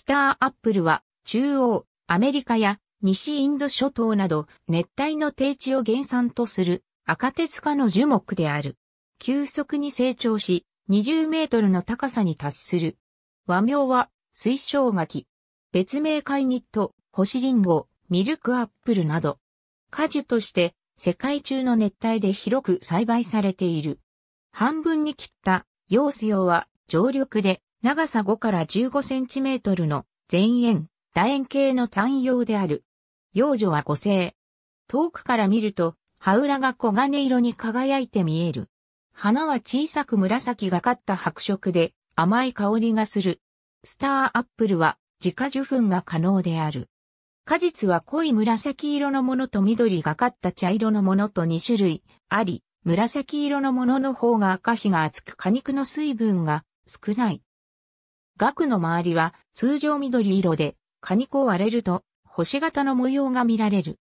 スターアップルは中央、アメリカや西インド諸島など熱帯の低地を原産とする赤鉄化の樹木である。急速に成長し20メートルの高さに達する。和名は水晶柿。別名カイニット、星リンゴ、ミルクアップルなど。果樹として世界中の熱帯で広く栽培されている。半分に切った、用子用は常緑で、長さ5から15センチメートルの全円、楕円形の単葉である。幼女は五星。遠くから見ると、葉裏が黄金色に輝いて見える。花は小さく紫がかった白色で甘い香りがする。スターアップルは自家受粉が可能である。果実は濃い紫色のものと緑がかった茶色のものと2種類あり、紫色のものの方が赤比が厚く果肉の水分が少ない。額の周りは通常緑色で、果肉を割れると星型の模様が見られる。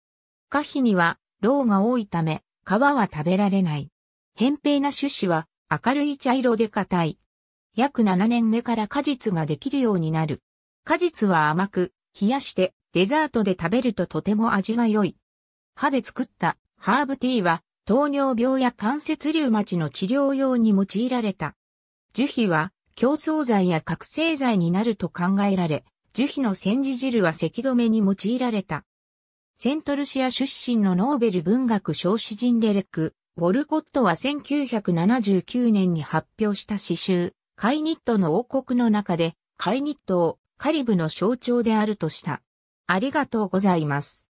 果皮にはロが多いため、皮は食べられない。扁平な種子は明るい茶色で硬い。約7年目から果実ができるようになる。果実は甘く、冷やしてデザートで食べるととても味が良い。歯で作ったハーブティーは糖尿病や関節リウマチの治療用に用いられた。樹皮は競争剤や覚醒剤になると考えられ、樹皮の煎じ汁は咳止めに用いられた。セントルシア出身のノーベル文学賞詩人デレク、ウォルコットは1979年に発表した詩集、カイニットの王国の中で、カイニットをカリブの象徴であるとした。ありがとうございます。